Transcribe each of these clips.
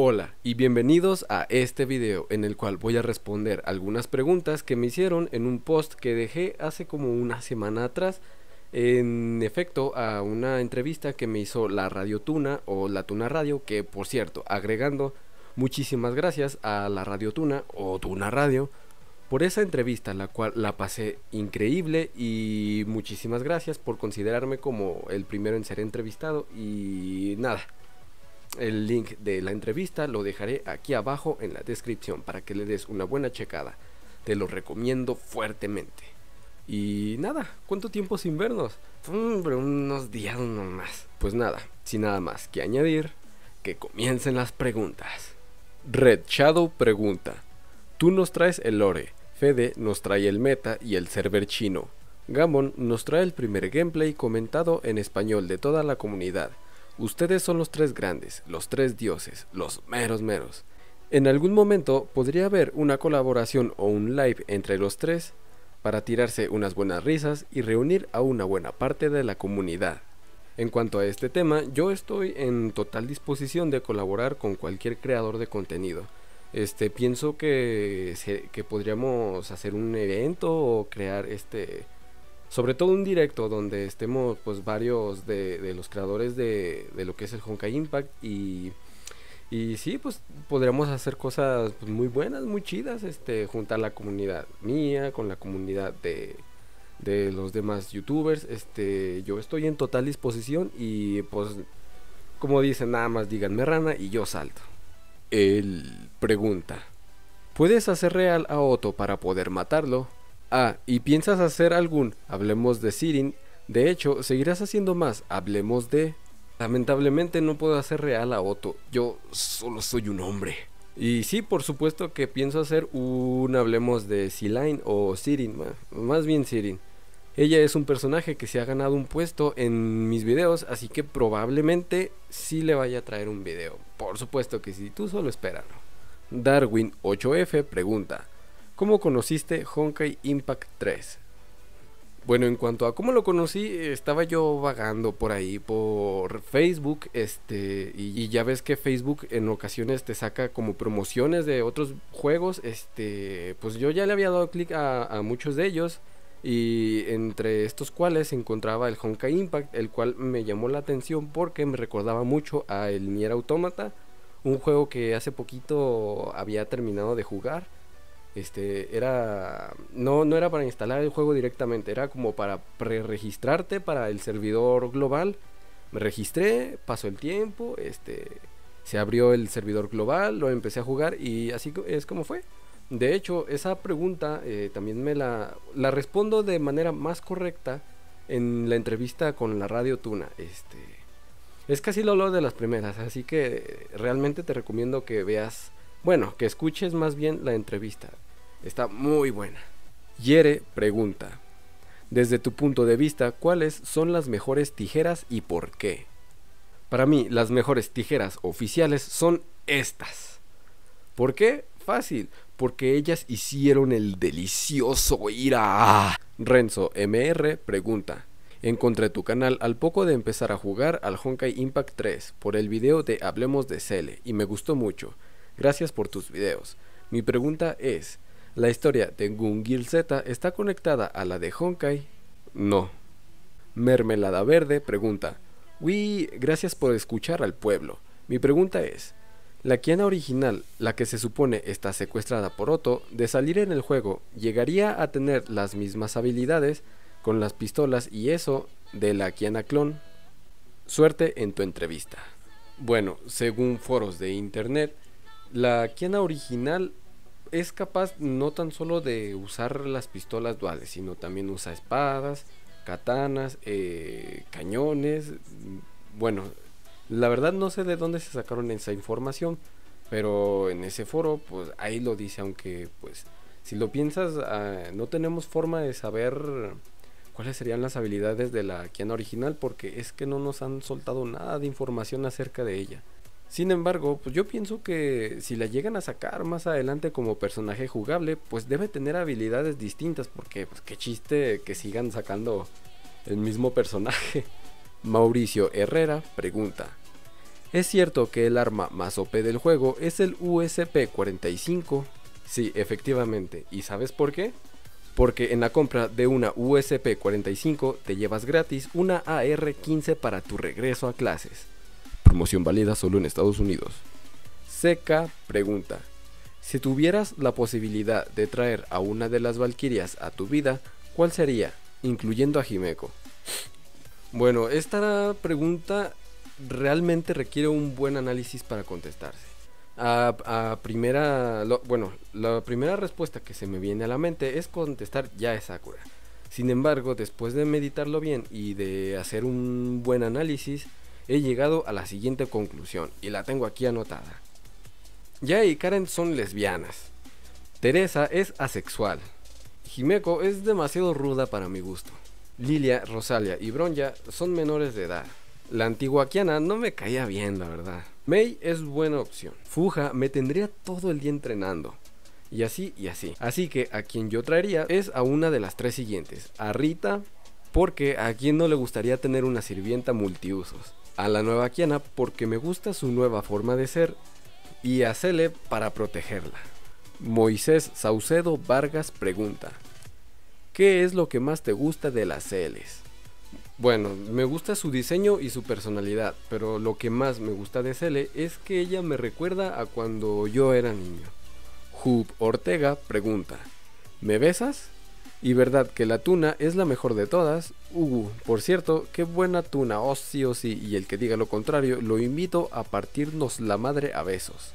Hola y bienvenidos a este video en el cual voy a responder algunas preguntas que me hicieron en un post que dejé hace como una semana atrás en efecto a una entrevista que me hizo la Radio Tuna o la Tuna Radio que por cierto agregando muchísimas gracias a la Radio Tuna o Tuna Radio por esa entrevista la cual la pasé increíble y muchísimas gracias por considerarme como el primero en ser entrevistado y nada el link de la entrevista lo dejaré aquí abajo en la descripción para que le des una buena checada. Te lo recomiendo fuertemente. Y nada, ¿cuánto tiempo sin vernos? Hombre, unos días nomás. Pues nada, sin nada más que añadir, que comiencen las preguntas. Red Shadow pregunta: Tú nos traes el lore, Fede nos trae el meta y el server chino. Gamon nos trae el primer gameplay comentado en español de toda la comunidad. Ustedes son los tres grandes, los tres dioses, los meros meros. En algún momento podría haber una colaboración o un live entre los tres para tirarse unas buenas risas y reunir a una buena parte de la comunidad. En cuanto a este tema, yo estoy en total disposición de colaborar con cualquier creador de contenido. Este, pienso que, que podríamos hacer un evento o crear este, sobre todo un directo donde estemos pues varios de, los creadores de, lo que es el Honkai Impact y, y sí pues podríamos hacer cosas pues, muy buenas muy chidas este juntar la comunidad mía con la comunidad de, de los demás youtubers este yo estoy en total disposición y pues como dicen nada más díganme rana y yo salto él pregunta ¿Puedes hacer real a Otto para poder matarlo? Ah, y piensas hacer algún, hablemos de Sirin. De hecho, seguirás haciendo más, hablemos de... Lamentablemente no puedo hacer real a Otto, yo solo soy un hombre. Y sí, por supuesto que pienso hacer un hablemos de Line o Sirin, más bien Sirin. Ella es un personaje que se ha ganado un puesto en mis videos, así que probablemente sí le vaya a traer un video. Por supuesto que sí, tú solo espéralo. Darwin 8F pregunta, ¿Cómo conociste Honkai Impact 3? Bueno, en cuanto a cómo lo conocí, estaba yo vagando por ahí, por Facebook, este, y, ya ves que Facebook en ocasiones te saca como promociones de otros juegos, este, pues yo ya le había dado clic a, muchos de ellos, y entre estos cuales se encontraba el Honkai Impact, el cual me llamó la atención porque me recordaba mucho a el Nier Automata, un juego que hace poquito había terminado de jugar este era no era para instalar el juego directamente era como para preregistrarte para el servidor global me registré pasó el tiempo este se abrió el servidor global lo empecé a jugar y así es como fue de hecho esa pregunta eh, también me la respondo de manera más correcta en la entrevista con la radio Tuna este es casi lo de las primeras así que realmente te recomiendo que veas bueno, que escuches más bien la entrevista. Está muy buena. Yere pregunta, desde tu punto de vista, ¿cuáles son las mejores tijeras y por qué? Para mí, las mejores tijeras oficiales son estas. ¿Por qué? Fácil, porque ellas hicieron el delicioso ira. Renzo MR pregunta, Encontré tu canal al poco de empezar a jugar al Honkai Impact 3 por el video de Hablemos de Cele y me gustó mucho. Gracias por tus videos. Mi pregunta es, la historia de Gungil Z está conectada a la de Honkai. No. Mermelada Verde pregunta: Wii, gracias por escuchar al pueblo. Mi pregunta es: ¿La Kiana original, la que se supone está secuestrada por Otto, de salir en el juego, llegaría a tener las mismas habilidades con las pistolas y eso de la Kiana clon? Suerte en tu entrevista. Bueno, según foros de internet, la Kiana original es capaz no tan solo de usar las pistolas duales, sino también usa espadas, katanas, eh, cañones. Bueno, la verdad no sé de dónde se sacaron esa información, pero en ese foro, pues ahí lo dice, aunque pues si lo piensas, ah, no tenemos forma de saber cuáles serían las habilidades de la Kiana original, porque es que no nos han soltado nada de información acerca de ella. Sin embargo, pues yo pienso que si la llegan a sacar más adelante como personaje jugable, pues debe tener habilidades distintas, porque pues qué chiste que sigan sacando el mismo personaje. Mauricio Herrera pregunta, ¿es cierto que el arma más OP del juego es el USP-45? Sí, efectivamente, ¿y sabes por qué? Porque en la compra de una USP-45 te llevas gratis una AR-15 para tu regreso a clases promoción válida solo en Estados Unidos. Seca pregunta, si tuvieras la posibilidad de traer a una de las Valquirias a tu vida, ¿cuál sería? Incluyendo a Jimeco. Bueno, esta pregunta realmente requiere un buen análisis para contestarse. A, primera, bueno, la primera respuesta que se me viene a la mente es contestar ya es Sakura. Sin embargo, después de meditarlo bien y de hacer un buen análisis, he llegado a la siguiente conclusión y la tengo aquí anotada. Ya y Karen son lesbianas. Teresa es asexual. Jimeko es demasiado ruda para mi gusto. Lilia, Rosalia y Bronja son menores de edad. La antiguaquiana no me caía bien, la verdad. Mei es buena opción. Fuja me tendría todo el día entrenando. Y así y así. Así que a quien yo traería es a una de las tres siguientes. A Rita, porque a quien no le gustaría tener una sirvienta multiusos a la nueva Kiana porque me gusta su nueva forma de ser y a Cele para protegerla. Moisés Saucedo Vargas pregunta, ¿qué es lo que más te gusta de las Celes? Bueno, me gusta su diseño y su personalidad, pero lo que más me gusta de Cele es que ella me recuerda a cuando yo era niño. Hub Ortega pregunta, ¿me besas? Y verdad que la tuna es la mejor de todas. Uh, por cierto, qué buena tuna, oh sí o oh, sí, y el que diga lo contrario, lo invito a partirnos la madre a besos.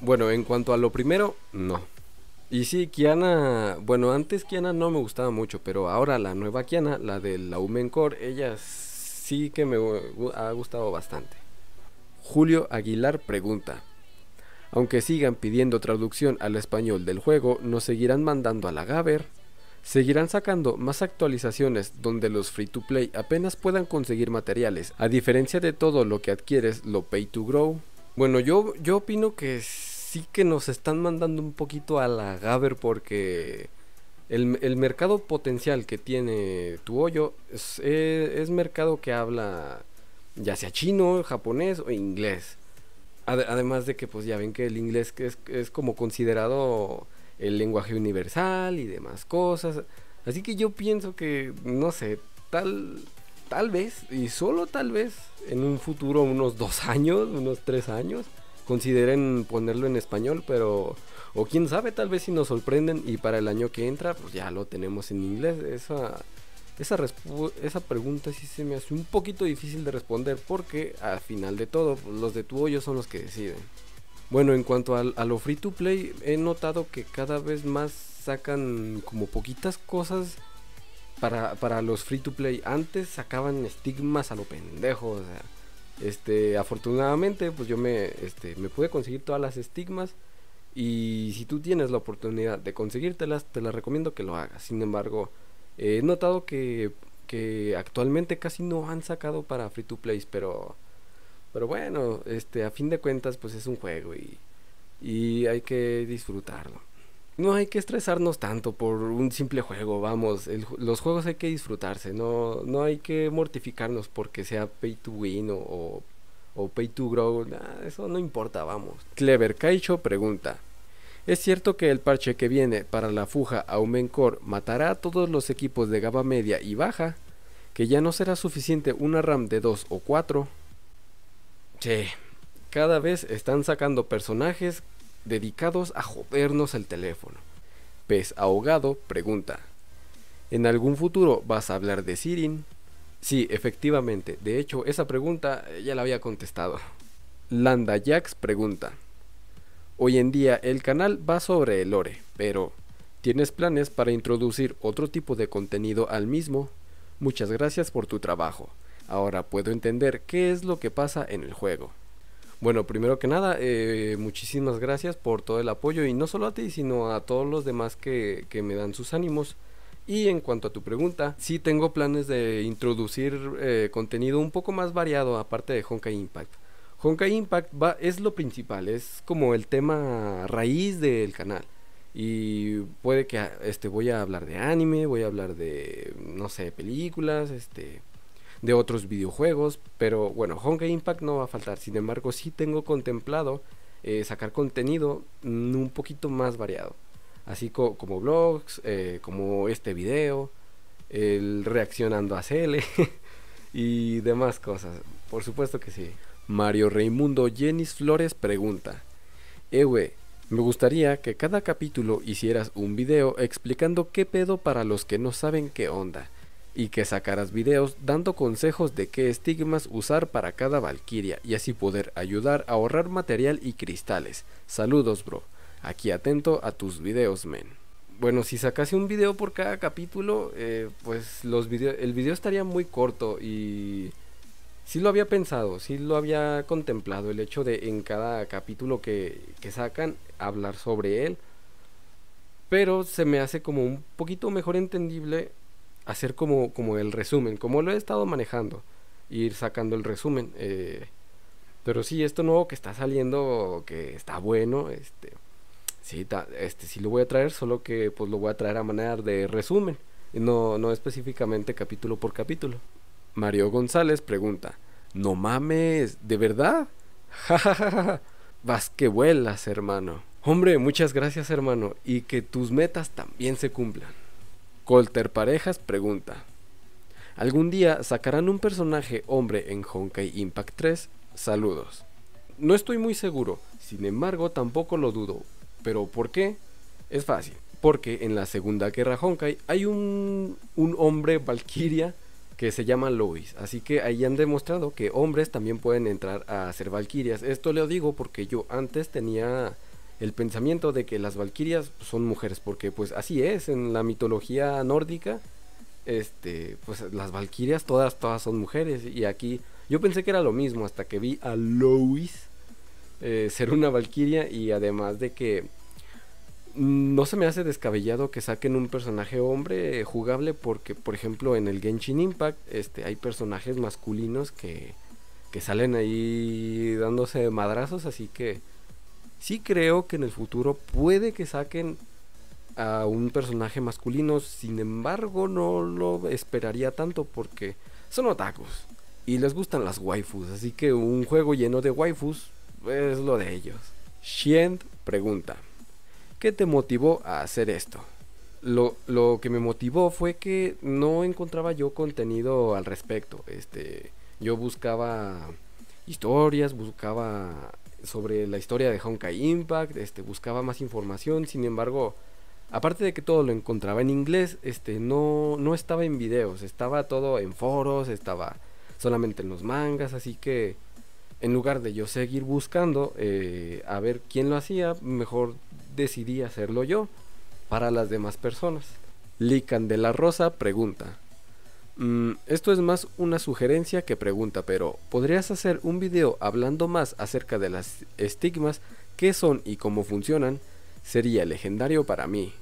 Bueno, en cuanto a lo primero, no. Y sí, Kiana, bueno, antes Kiana no me gustaba mucho, pero ahora la nueva Kiana, la de la Humencore, ella sí que me ha gustado bastante. Julio Aguilar pregunta, aunque sigan pidiendo traducción al español del juego, ¿nos seguirán mandando a la Gaber? Seguirán sacando más actualizaciones donde los free to play apenas puedan conseguir materiales, a diferencia de todo lo que adquieres lo pay to grow. Bueno, yo, yo opino que sí que nos están mandando un poquito a la Gaber porque el, mercado potencial que tiene tu hoyo e, es, mercado que habla ya sea chino, japonés o inglés. además de que pues ya ven que el inglés es como considerado el lenguaje universal y demás cosas. Así que yo pienso que, no sé, tal, tal vez, y solo tal vez, en un futuro, unos dos años, unos tres años, consideren ponerlo en español, pero, o quién sabe, tal vez si nos sorprenden y para el año que entra, pues ya lo tenemos en inglés. Esa, esa, esa pregunta sí se me hace un poquito difícil de responder porque al final de todo, pues, los de tu hoyo son los que deciden. Bueno, en cuanto a, lo free to play, he notado que cada vez más sacan como poquitas cosas para, los free to play. Antes sacaban estigmas a lo pendejo, este, afortunadamente, pues yo me, este, me pude conseguir todas las estigmas. Y si tú tienes la oportunidad de conseguírtelas, te las recomiendo que lo hagas. Sin embargo, he notado que, que actualmente casi no han sacado para free to play, pero pero bueno, este, a fin de cuentas, pues es un juego y, y hay que disfrutarlo. No hay que estresarnos tanto por un simple juego, vamos, los juegos hay que disfrutarse, no, no hay que mortificarnos porque sea pay to win o, o, pay to grow, eso no importa, vamos. Clever Kaicho pregunta, ¿es cierto que el parche que viene para la fuja Aumencore matará a todos los equipos de gama media y baja? ¿Que ya no será suficiente una RAM de 2 o 4? Sí. Cada vez están sacando personajes dedicados a jodernos el teléfono. Pez ahogado pregunta. ¿En algún futuro vas a hablar de Sirin? Sí, efectivamente. De hecho, esa pregunta eh, ya la había contestado. Landa Jax pregunta. Hoy en día el canal va sobre el lore, pero ¿tienes planes para introducir otro tipo de contenido al mismo? Muchas gracias por tu trabajo. Ahora puedo entender qué es lo que pasa en el juego. Bueno, primero que nada, eh, muchísimas gracias por todo el apoyo y no solo a ti, sino a todos los demás que, me dan sus ánimos. Y en cuanto a tu pregunta, sí tengo planes de introducir eh, contenido un poco más variado aparte de Honkai Impact. Honkai Impact va, es lo principal, es como el tema raíz del canal. Y puede que ah, este, voy a hablar de anime, voy a hablar de, no sé, películas, este, de otros videojuegos, pero bueno, Honkai Impact no va a faltar. Sin embargo, sí tengo contemplado eh, sacar contenido un poquito más variado, así como blogs, eh, como este video, el reaccionando a Cele y demás cosas. Por supuesto que sí. Mario Raimundo Jenis Flores pregunta: Ewe, me gustaría que cada capítulo hicieras un video explicando qué pedo para los que no saben qué onda y que sacarás videos dando consejos de qué estigmas usar para cada valquiria y así poder ayudar a ahorrar material y cristales. Saludos bro, aquí atento a tus videos men. Bueno, si sacase un video por cada capítulo, eh, pues los video el video estaría muy corto y... Sí lo había pensado, sí lo había contemplado, el hecho de en cada capítulo que, que sacan hablar sobre él pero se me hace como un poquito mejor entendible hacer como, como el resumen, como lo he estado manejando, ir sacando el resumen. Eh, pero sí, esto nuevo que está saliendo, que está bueno, este, sí, este, sí lo voy a traer, solo que pues lo voy a traer a manera de resumen, no, no específicamente capítulo por capítulo. Mario González pregunta, no mames, ¿de verdad? vas que vuelas, hermano. Hombre, muchas gracias, hermano, y que tus metas también se cumplan. Colter Parejas pregunta: ¿Algún día sacarán un personaje hombre en Honkai Impact 3? Saludos. No estoy muy seguro, sin embargo tampoco lo dudo. ¿Pero por qué? Es fácil, porque en la Segunda Guerra Honkai hay un, un hombre valquiria que se llama Lois. Así que ahí han demostrado que hombres también pueden entrar a ser valquirias. Esto lo digo porque yo antes tenía el pensamiento de que las valquirias son mujeres, porque pues así es, en la mitología nórdica, este, pues las valquirias todas, todas son mujeres, y aquí yo pensé que era lo mismo hasta que vi a Lois eh, ser una valquiria y además de que no se me hace descabellado que saquen un personaje hombre eh, jugable porque, por ejemplo, en el Genshin Impact este, hay personajes masculinos que, que salen ahí dándose madrazos, así que Sí creo que en el futuro puede que saquen a un personaje masculino, sin embargo no lo esperaría tanto porque son otakus y les gustan las waifus, así que un juego lleno de waifus es lo de ellos. Shient pregunta, ¿qué te motivó a hacer esto? Lo, lo, que me motivó fue que no encontraba yo contenido al respecto. Este, yo buscaba historias, buscaba sobre la historia de Honkai Impact, este, buscaba más información, sin embargo, aparte de que todo lo encontraba en inglés, este, no, no estaba en videos, estaba todo en foros, estaba solamente en los mangas, así que en lugar de yo seguir buscando eh, a ver quién lo hacía, mejor decidí hacerlo yo para las demás personas. Lican de la Rosa pregunta, Mm, esto es más una sugerencia que pregunta, pero ¿podrías hacer un video hablando más acerca de las estigmas, qué son y cómo funcionan? Sería legendario para mí.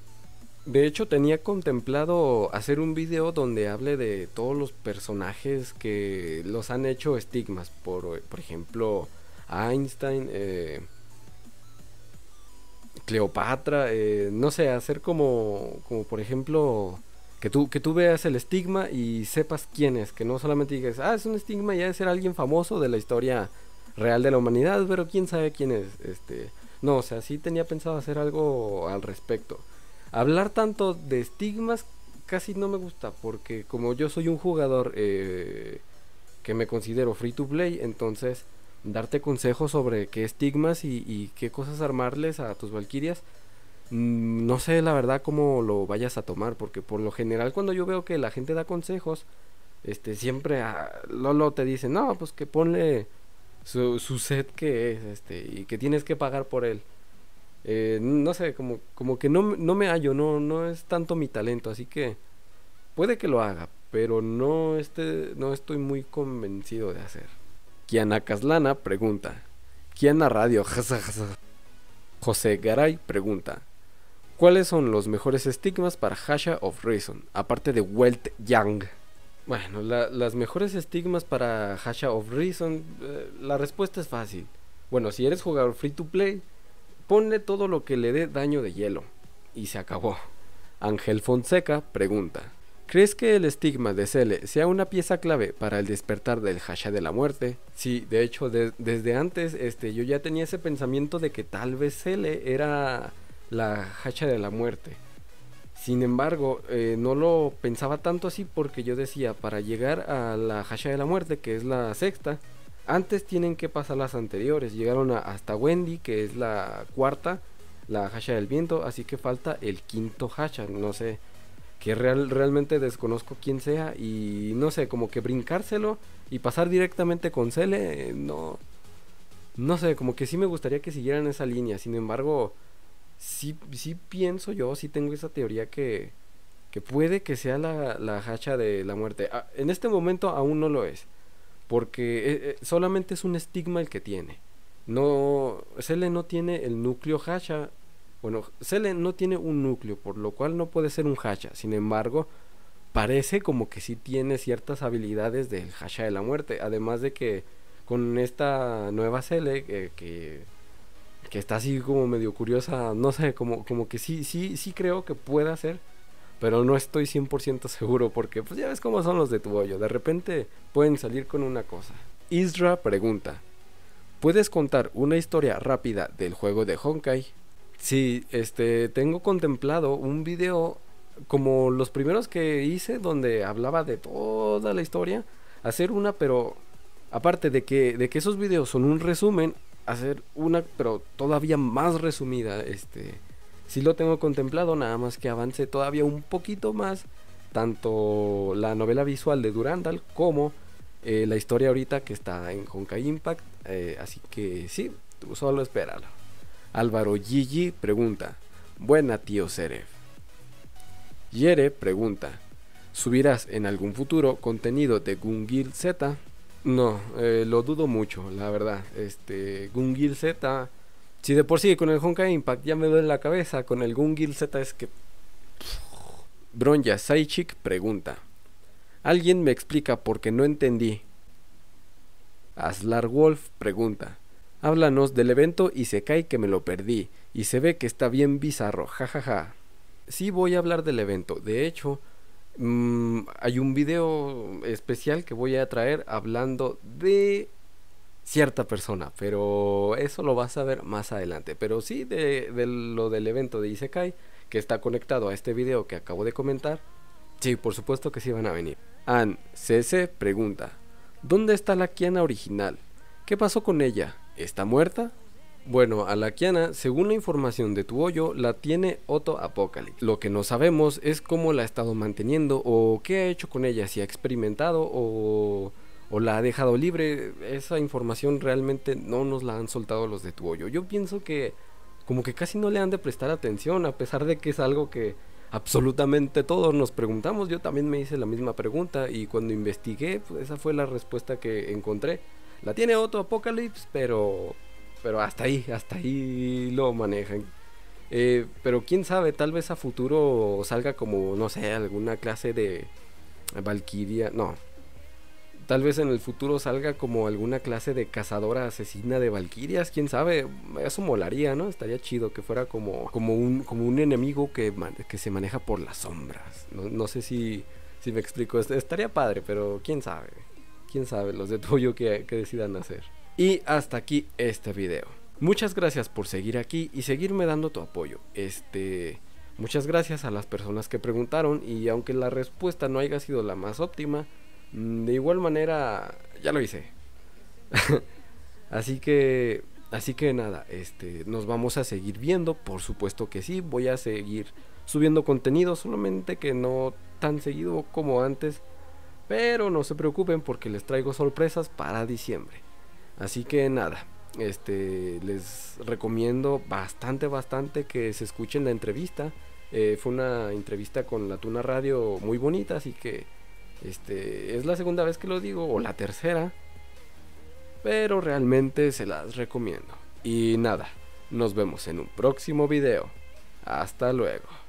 De hecho, tenía contemplado hacer un video donde hable de todos los personajes que los han hecho estigmas. Por, ejemplo, Einstein, eh, Cleopatra, eh, no sé, hacer como, como por ejemplo que tú, que tú veas el estigma y sepas quién es, que no solamente digas, ah, es un estigma y ha de ser alguien famoso de la historia real de la humanidad, pero quién sabe quién es. Este, no, o sea, sí tenía pensado hacer algo al respecto. Hablar tanto de estigmas casi no me gusta, porque como yo soy un jugador eh, que me considero free to play, entonces darte consejos sobre qué estigmas y, y qué cosas armarles a tus valquirias Mm, no sé la verdad cómo lo vayas a tomar, porque por lo general cuando yo veo que la gente da consejos, este siempre a ah, Lolo te dice, no, pues que ponle su, set que es, este, y que tienes que pagar por él. Eh, no sé, como, como que no, no me hallo, no, no es tanto mi talento, así que puede que lo haga, pero no, este, no estoy muy convencido de hacer. Kiana Caslana pregunta. Kiana Radio. José Garay pregunta. ¿Cuáles son los mejores estigmas para Hasha of Reason? Aparte de Welt Yang. Bueno, las mejores estigmas para Hasha of Reason. Eh, la respuesta es fácil. Bueno, si eres jugador free to play, ponle todo lo que le dé daño de hielo. Y se acabó. Ángel Fonseca pregunta. ¿Crees que el estigma de Cele sea una pieza clave para el despertar del Hasha de la muerte? Sí, de hecho, desde antes este, yo ya tenía ese pensamiento de que tal vez Cele era la hacha de la muerte. Sin embargo, eh, no lo pensaba tanto así porque yo decía, para llegar a la hacha de la muerte, que es la sexta, antes tienen que pasar las anteriores. Llegaron hasta Wendy, que es la cuarta, la hacha del viento, así que falta el quinto hacha, no sé, que real, realmente desconozco quién sea y no sé, como que brincárselo y pasar directamente con Cele, eh, no... No sé, como que sí me gustaría que siguieran esa línea, sin embargo sí, sí pienso yo, sí tengo esa teoría que, que puede que sea la, hacha de la muerte. Ah, en este momento aún no lo es, porque eh, eh, solamente es un estigma el que tiene. No, Cele no tiene el núcleo hacha. Bueno, Cele no tiene un núcleo, por lo cual no puede ser un hacha. Sin embargo, parece como que sí tiene ciertas habilidades del hacha de la muerte. Además de que con esta nueva sele eh, que que está así como medio curiosa, no sé, como, como que sí, sí, sí creo que pueda ser, pero no estoy 100% seguro porque pues ya ves cómo son los de tu hoyo, de repente pueden salir con una cosa. Isra pregunta, ¿puedes contar una historia rápida del juego de Honkai? Sí, este, tengo contemplado un video como los primeros que hice donde hablaba de toda la historia, hacer una, pero aparte de que, de que esos videos son un resumen, hacer una, pero todavía más resumida. Este, si lo tengo contemplado, nada más que avance todavía un poquito más tanto la novela visual de Durandal como eh, la historia ahorita que está en Honkai Impact. Eh, así que sí, solo espéralo. Álvaro Gigi pregunta: Buena, tío Seref. Yere pregunta: ¿Subirás en algún futuro contenido de Gungil Z? No, eh, lo dudo mucho, la verdad. Este, Gungil Z, si de por sí con el Honkai Impact ya me duele la cabeza, con el Gungil Z es que. Bronja Saichik pregunta: ¿Alguien me explica porque no entendí? Aslar Wolf pregunta: Háblanos del evento y se cae que me lo perdí, y se ve que está bien bizarro, jajaja. Ja, ja. Sí voy a hablar del evento, de hecho, Mm, hay un video especial que voy a traer hablando de cierta persona, pero eso lo vas a ver más adelante. Pero sí, de, lo del evento de Isekai, que está conectado a este video que acabo de comentar, sí, por supuesto que sí van a venir. Ann CC pregunta, ¿dónde está la Kiana original? ¿Qué pasó con ella? ¿Está muerta? Bueno, a la Kiana, según la información de tu hoyo, la tiene Otto Apocalypse. Lo que no sabemos es cómo la ha estado manteniendo o qué ha hecho con ella, si ha experimentado o, la ha dejado libre. Esa información realmente no nos la han soltado los de tu hoyo. Yo pienso que como que casi no le han de prestar atención, a pesar de que es algo que absolutamente todos nos preguntamos. Yo también me hice la misma pregunta y cuando investigué, pues, esa fue la respuesta que encontré. La tiene Otto Apocalypse, pero pero hasta ahí, hasta ahí lo manejan. Eh, pero quién sabe, tal vez a futuro salga como, no sé, alguna clase de valquiria No. Tal vez en el futuro salga como alguna clase de cazadora asesina de valquirias quién sabe. Eso molaría, ¿no? Estaría chido que fuera como, como, un, como un enemigo que, que se maneja por las sombras. No, sé si, si me explico. Estaría padre, pero quién sabe. Quién sabe los de tuyo que, que decidan hacer. Y hasta aquí este video. Muchas gracias por seguir aquí y seguirme dando tu apoyo. Este, muchas gracias a las personas que preguntaron y aunque la respuesta no haya sido la más óptima, mm, de igual manera ya lo hice. así que así que nada, este nos vamos a seguir viendo, por supuesto que sí, voy a seguir subiendo contenido, solamente que no tan seguido como antes, pero no se preocupen porque les traigo sorpresas para diciembre. Así que nada, este, les recomiendo bastante, bastante que se escuchen la entrevista. Eh, fue una entrevista con la Tuna Radio muy bonita, así que este, es la segunda vez que lo digo, o la tercera. Pero realmente se las recomiendo. Y nada, nos vemos en un próximo video. Hasta luego.